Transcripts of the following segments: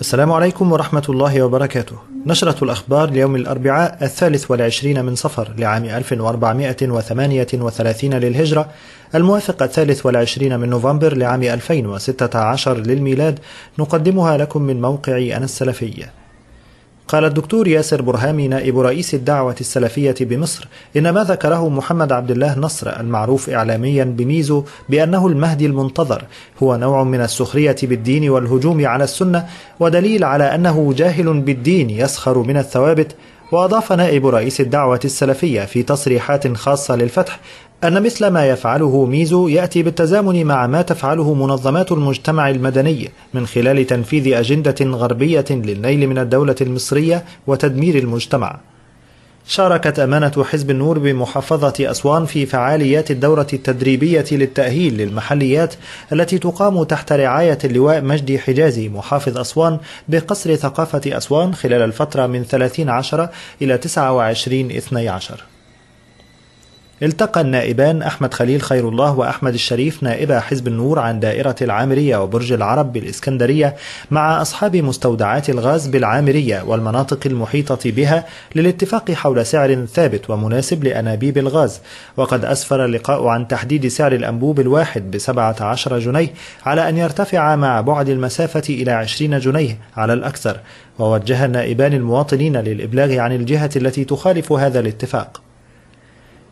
السلام عليكم ورحمة الله وبركاته نشرة الأخبار ليوم الأربعاء الثالث والعشرين من صفر لعام 1438 للهجرة الموافق الثالث والعشرين من نوفمبر لعام 2016 للميلاد نقدمها لكم من موقع أنا السلفية قال الدكتور ياسر برهامي نائب رئيس الدعوة السلفية بمصر إن ما ذكره محمد عبد الله نصر المعروف إعلاميا بميزو بأنه المهدي المنتظر هو نوع من السخرية بالدين والهجوم على السنة ودليل على أنه جاهل بالدين يسخر من الثوابت وأضاف نائب رئيس الدعوة السلفية في تصريحات خاصة للفتح أن مثل ما يفعله ميزو يأتي بالتزامن مع ما تفعله منظمات المجتمع المدني من خلال تنفيذ أجندة غربية للنيل من الدولة المصرية وتدمير المجتمع شاركت أمانة حزب النور بمحافظة أسوان في فعاليات الدورة التدريبية للتأهيل للمحليات التي تقام تحت رعاية اللواء مجدي حجازي محافظ أسوان بقصر ثقافة أسوان خلال الفترة من 30 عشر إلى 29 12 التقى النائبان أحمد خليل خير الله وأحمد الشريف نائبا حزب النور عن دائرة العامرية وبرج العرب بالإسكندرية مع أصحاب مستودعات الغاز بالعامرية والمناطق المحيطة بها للاتفاق حول سعر ثابت ومناسب لأنابيب الغاز وقد أسفر اللقاء عن تحديد سعر الأنبوب الواحد ب عشر جنيه على أن يرتفع مع بعد المسافة إلى عشرين جنيه على الأكثر ووجه النائبان المواطنين للإبلاغ عن الجهة التي تخالف هذا الاتفاق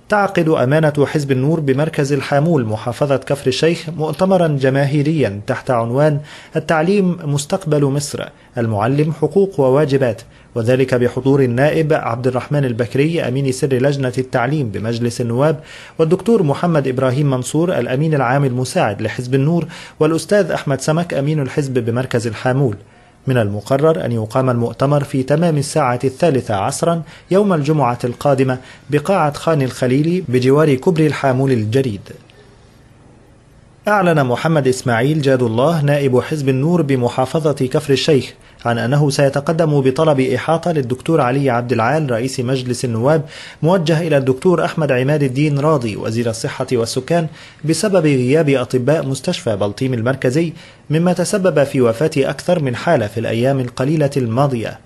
تعقد أمانة حزب النور بمركز الحامول محافظة كفر الشيخ مؤتمرا جماهيريا تحت عنوان التعليم مستقبل مصر المعلم حقوق وواجبات وذلك بحضور النائب عبد الرحمن البكري أمين سر لجنة التعليم بمجلس النواب والدكتور محمد إبراهيم منصور الأمين العام المساعد لحزب النور والأستاذ أحمد سمك أمين الحزب بمركز الحامول من المقرر أن يقام المؤتمر في تمام الساعة الثالثة عصرا يوم الجمعة القادمة بقاعة خان الخليلي بجوار كبر الحامول الجريد أعلن محمد إسماعيل جاد الله نائب حزب النور بمحافظة كفر الشيخ عن أنه سيتقدم بطلب إحاطة للدكتور علي عبد العال رئيس مجلس النواب موجه إلى الدكتور أحمد عماد الدين راضي وزير الصحة والسكان بسبب غياب أطباء مستشفى بلطيم المركزي مما تسبب في وفاة أكثر من حالة في الأيام القليلة الماضية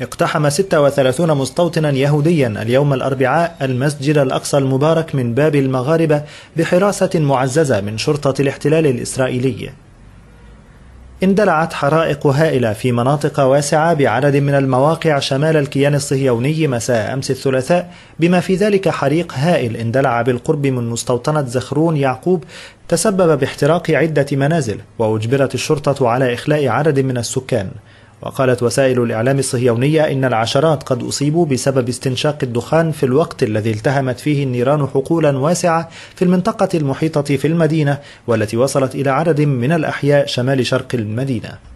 اقتحم 36 مستوطنا يهوديا اليوم الأربعاء المسجد الأقصى المبارك من باب المغاربة بحراسة معززة من شرطة الاحتلال الإسرائيلي اندلعت حرائق هائلة في مناطق واسعة بعدد من المواقع شمال الكيان الصهيوني مساء أمس الثلاثاء بما في ذلك حريق هائل اندلع بالقرب من مستوطنة زخرون يعقوب تسبب باحتراق عدة منازل وأجبرت الشرطة على إخلاء عدد من السكان وقالت وسائل الإعلام الصهيونية إن العشرات قد أصيبوا بسبب استنشاق الدخان في الوقت الذي التهمت فيه النيران حقولا واسعة في المنطقة المحيطة في المدينة والتي وصلت إلى عدد من الأحياء شمال شرق المدينة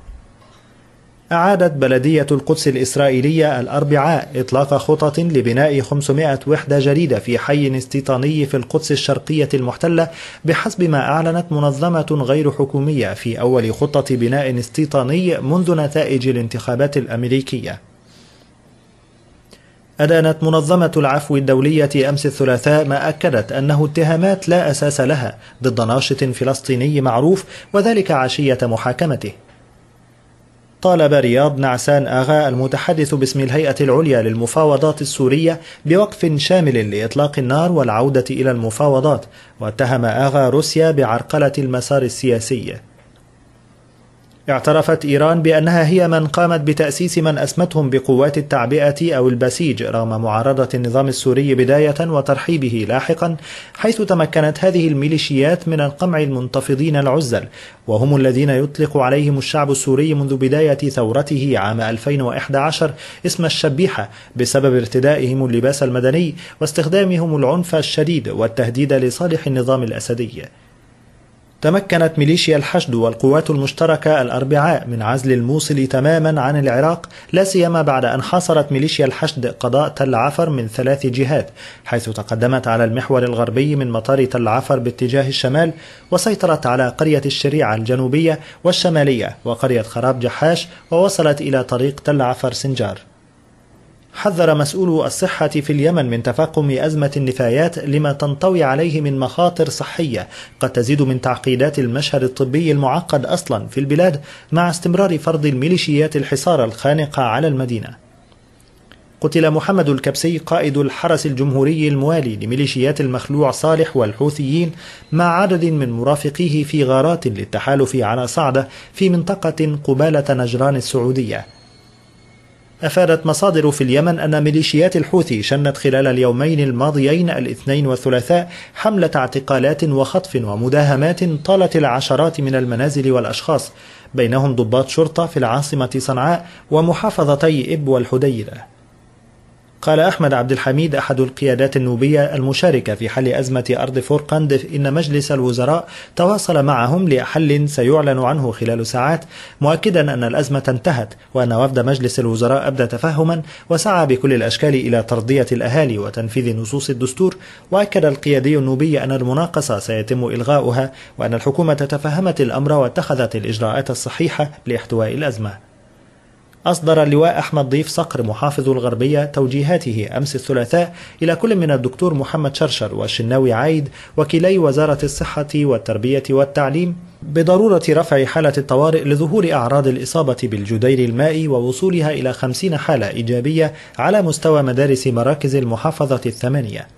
أعادت بلدية القدس الإسرائيلية الأربعاء إطلاق خطط لبناء 500 وحدة جديدة في حي استيطاني في القدس الشرقية المحتلة بحسب ما أعلنت منظمة غير حكومية في أول خطة بناء استيطاني منذ نتائج الانتخابات الأمريكية. أدانت منظمة العفو الدولية أمس الثلاثاء ما أكدت أنه اتهامات لا أساس لها ضد ناشط فلسطيني معروف وذلك عشية محاكمته طالب رياض نعسان آغا المتحدث باسم الهيئة العليا للمفاوضات السورية بوقف شامل لإطلاق النار والعودة إلى المفاوضات واتهم آغا روسيا بعرقلة المسار السياسي اعترفت إيران بأنها هي من قامت بتأسيس من أسمتهم بقوات التعبئة أو البسيج رغم معارضة النظام السوري بداية وترحيبه لاحقا حيث تمكنت هذه الميليشيات من القمع المنتفضين العزل وهم الذين يطلق عليهم الشعب السوري منذ بداية ثورته عام 2011 اسم الشبيحة بسبب ارتدائهم اللباس المدني واستخدامهم العنف الشديد والتهديد لصالح النظام الأسدي تمكنت ميليشيا الحشد والقوات المشتركة الأربعاء من عزل الموصل تماما عن العراق لا سيما بعد أن حاصرت ميليشيا الحشد قضاء تل عفر من ثلاث جهات حيث تقدمت على المحور الغربي من مطار تل عفر باتجاه الشمال وسيطرت على قرية الشريعة الجنوبية والشمالية وقرية خراب جحاش ووصلت إلى طريق تل عفر سنجار حذر مسؤول الصحة في اليمن من تفاقم أزمة النفايات لما تنطوي عليه من مخاطر صحية قد تزيد من تعقيدات المشهد الطبي المعقد أصلا في البلاد مع استمرار فرض الميليشيات الحصار الخانقة على المدينة قتل محمد الكبسي قائد الحرس الجمهوري الموالي لميليشيات المخلوع صالح والحوثيين مع عدد من مرافقيه في غارات للتحالف على صعده في منطقة قبالة نجران السعودية أفادت مصادر في اليمن أن ميليشيات الحوثي شنت خلال اليومين الماضيين الاثنين والثلاثاء حملة اعتقالات وخطف ومداهمات طالت العشرات من المنازل والأشخاص بينهم ضباط شرطة في العاصمة صنعاء ومحافظتي إب والحديدة قال أحمد عبد الحميد أحد القيادات النوبية المشاركة في حل أزمة أرض فورقند إن مجلس الوزراء تواصل معهم لحل سيعلن عنه خلال ساعات مؤكدا أن الأزمة انتهت وأن وفد مجلس الوزراء أبدى تفهما وسعى بكل الأشكال إلى ترضية الأهالي وتنفيذ نصوص الدستور وأكد القيادي النوبي أن المناقصة سيتم إلغاؤها وأن الحكومة تفهمت الأمر واتخذت الإجراءات الصحيحة لإحتواء الأزمة أصدر اللواء أحمد ضيف صقر محافظ الغربية توجيهاته أمس الثلاثاء إلى كل من الدكتور محمد شرشر والشناوي عايد وكلي وزارة الصحة والتربية والتعليم بضرورة رفع حالة الطوارئ لظهور أعراض الإصابة بالجدير المائي ووصولها إلى خمسين حالة إيجابية على مستوى مدارس مراكز المحافظة الثمانية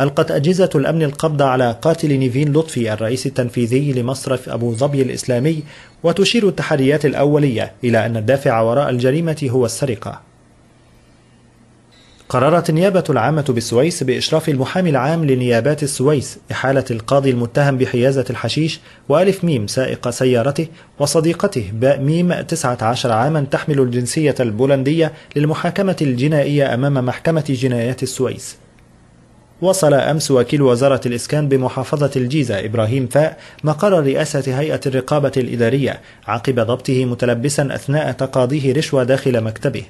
ألقت أجهزة الأمن القبض على قاتل نيفين لطفي الرئيس التنفيذي لمصرف أبو ظبي الإسلامي وتشير التحريات الأولية إلى أن الدافع وراء الجريمة هو السرقة قررت النيابة العامة بالسويس بإشراف المحامي العام لنيابات السويس إحالة القاضي المتهم بحيازة الحشيش وألف ميم سائق سيارته وصديقته باء ميم 19 عاما تحمل الجنسية البولندية للمحاكمة الجنائية أمام محكمة جنايات السويس وصل أمس وكيل وزارة الإسكان بمحافظة الجيزة إبراهيم فاء مقر رئاسة هيئة الرقابة الإدارية عقب ضبطه متلبسا أثناء تقاضيه رشوة داخل مكتبه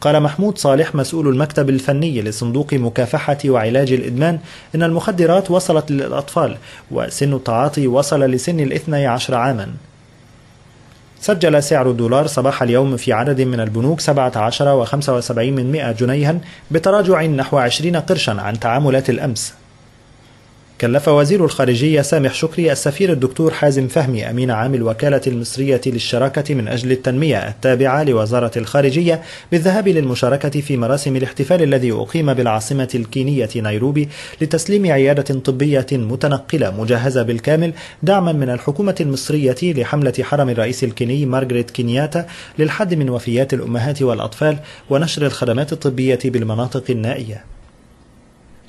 قال محمود صالح مسؤول المكتب الفني لصندوق مكافحة وعلاج الإدمان إن المخدرات وصلت للأطفال وسن التعاطي وصل لسن الاثني عشر عاماً سجل سعر الدولار صباح اليوم في عدد من البنوك 17.75 جنيها بتراجع نحو 20 قرشا عن تعاملات الأمس كلف وزير الخارجية سامح شكري السفير الدكتور حازم فهمي أمين عام الوكالة المصرية للشراكة من أجل التنمية التابعة لوزارة الخارجية بالذهاب للمشاركة في مراسم الاحتفال الذي أقيم بالعاصمة الكينية نيروبي لتسليم عيادة طبية متنقلة مجهزة بالكامل دعما من الحكومة المصرية لحملة حرم الرئيس الكيني مارغريت كينياتا للحد من وفيات الأمهات والأطفال ونشر الخدمات الطبية بالمناطق النائية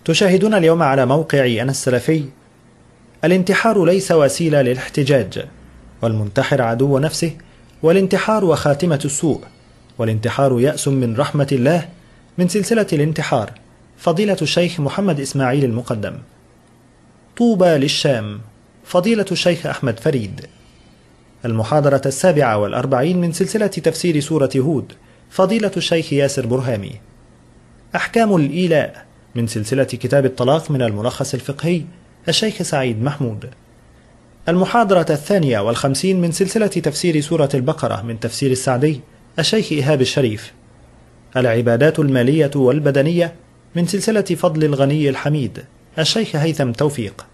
تشاهدون اليوم على موقعي أنا السلفي الانتحار ليس وسيلة للاحتجاج والمنتحر عدو نفسه والانتحار وخاتمة السوء والانتحار يأس من رحمة الله من سلسلة الانتحار فضيلة الشيخ محمد إسماعيل المقدم طوبى للشام فضيلة الشيخ أحمد فريد المحاضرة السابعة والأربعين من سلسلة تفسير سورة هود فضيلة الشيخ ياسر برهامي أحكام الإيلاء من سلسلة كتاب الطلاق من الملخص الفقهي الشيخ سعيد محمود المحاضرة الثانية والخمسين من سلسلة تفسير سورة البقرة من تفسير السعدي الشيخ إيهاب الشريف العبادات المالية والبدنية من سلسلة فضل الغني الحميد الشيخ هيثم توفيق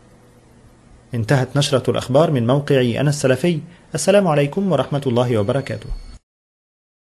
انتهت نشرة الأخبار من موقع أنا السلفي السلام عليكم ورحمة الله وبركاته